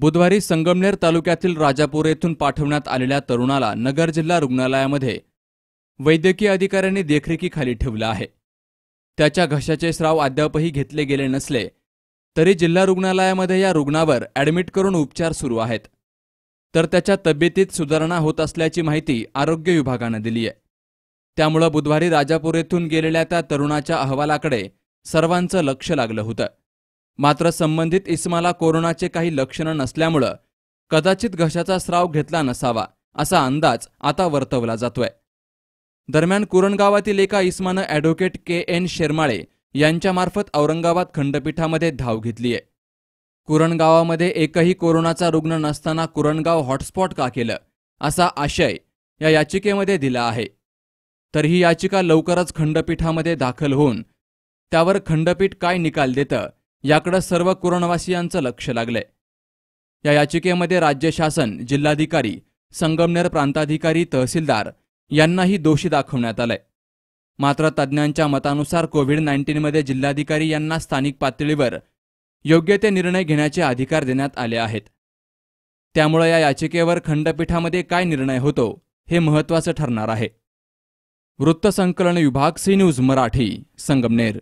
बुधवारी संगमनेर तालुक्यातील राजापूर येथून पाठवण्यात आलेल्या तरुणाला नगर जिल्हा रुग्णालयामध्ये वैद्यकीय अधिकाऱ्यांनी देखरेखीखाली ठेवलं आहे त्याच्या घशाचे स्राव अद्यापही घेतले गेले नसले तरी जिल्हा रुग्णालयामध्ये या रुग्णावर ॲडमिट करून उपचार सुरू आहेत तर त्याच्या तब्येतीत सुधारणा होत असल्याची माहिती आरोग्य विभागानं दिली आहे त्यामुळं बुधवारी राजापूर येथून गेलेल्या त्या तरुणाच्या अहवालाकडे सर्वांचं लक्ष लागलं होतं मात्र संबंधित इस्माला कोरोनाचे काही लक्षणं नसल्यामुळं कदाचित घशाचा स्राव घेतला नसावा असा अंदाज आता वर्तवला जातोय दरम्यान कुरणगावातील एका इसमानं ॲडव्होकेट के एन शेरमाळे यांच्यामार्फत औरंगाबाद खंडपीठामध्ये धाव घेतलीय कुरणगावामध्ये एकही कोरोनाचा रुग्ण नसताना कुरणगाव हॉटस्पॉट का केलं असा आशय या याचिकेमध्ये दिला आहे तर ही याचिका लवकरच खंडपीठामध्ये दाखल होऊन त्यावर खंडपीठ काय निकाल देतं याकडे सर्व कोरोनावासियांचं लक्ष लागलंय या याचिकेमध्ये राज्य शासन जिल्हाधिकारी संगमनेर प्रांताधिकारी तहसीलदार यांनाही दोषी दाखवण्यात आलंय मात्र तज्ज्ञांच्या मतानुसार कोविड नाईन्टीनमध्ये जिल्हाधिकारी यांना स्थानिक पातळीवर योग्य ते निर्णय घेण्याचे अधिकार देण्यात आले आहेत त्यामुळे या याचिकेवर खंडपीठामध्ये काय निर्णय होतो हे महत्त्वाचं ठरणार आहे वृत्तसंकलन विभाग सी न्यूज मराठी संगमनेर